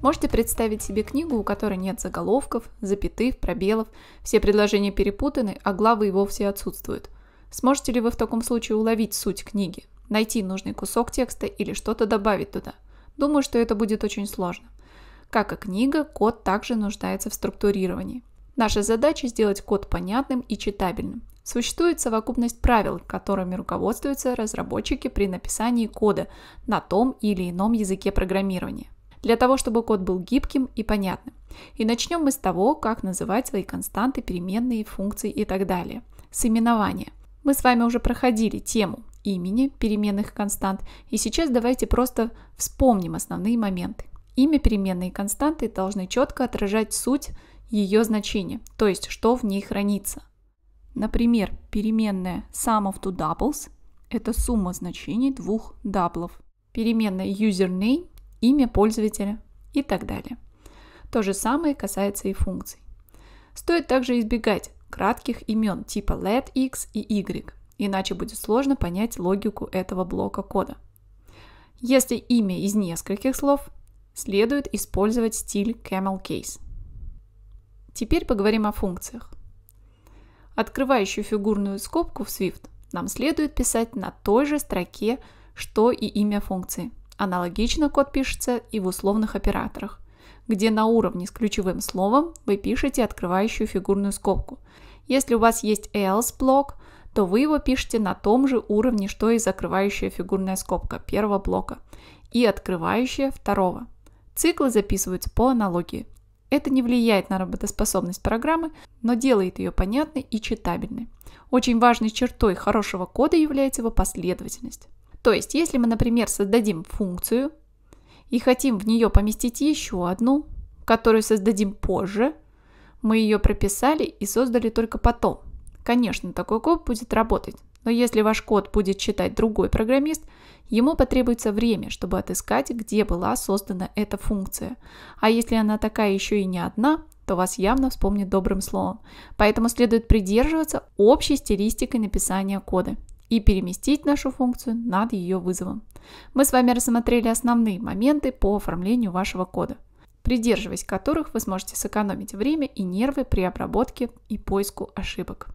Можете представить себе книгу, у которой нет заголовков, запятых, пробелов, все предложения перепутаны, а главы и вовсе отсутствуют. Сможете ли вы в таком случае уловить суть книги, найти нужный кусок текста или что-то добавить туда? Думаю, что это будет очень сложно. Как и книга, код также нуждается в структурировании. Наша задача сделать код понятным и читабельным. Существует совокупность правил, которыми руководствуются разработчики при написании кода на том или ином языке программирования для того, чтобы код был гибким и понятным. И начнем мы с того, как называть свои константы, переменные, функции и так далее. С именования. Мы с вами уже проходили тему имени переменных констант, и сейчас давайте просто вспомним основные моменты. Имя переменной константы должны четко отражать суть ее значения, то есть что в ней хранится. Например, переменная sum of two doubles – это сумма значений двух даблов. Переменная username имя пользователя и так далее. То же самое касается и функций. Стоит также избегать кратких имен типа let x и y, иначе будет сложно понять логику этого блока кода. Если имя из нескольких слов, следует использовать стиль camel case. Теперь поговорим о функциях. Открывающую фигурную скобку в Swift нам следует писать на той же строке, что и имя функции. Аналогично код пишется и в условных операторах, где на уровне с ключевым словом вы пишете открывающую фигурную скобку. Если у вас есть else блок, то вы его пишете на том же уровне, что и закрывающая фигурная скобка первого блока и открывающая второго. Циклы записываются по аналогии. Это не влияет на работоспособность программы, но делает ее понятной и читабельной. Очень важной чертой хорошего кода является его последовательность. То есть, если мы, например, создадим функцию и хотим в нее поместить еще одну, которую создадим позже, мы ее прописали и создали только потом. Конечно, такой код будет работать, но если ваш код будет читать другой программист, ему потребуется время, чтобы отыскать, где была создана эта функция. А если она такая еще и не одна, то вас явно вспомнит добрым словом. Поэтому следует придерживаться общей стилистики написания кода и переместить нашу функцию над ее вызовом. Мы с вами рассмотрели основные моменты по оформлению вашего кода, придерживаясь которых вы сможете сэкономить время и нервы при обработке и поиску ошибок.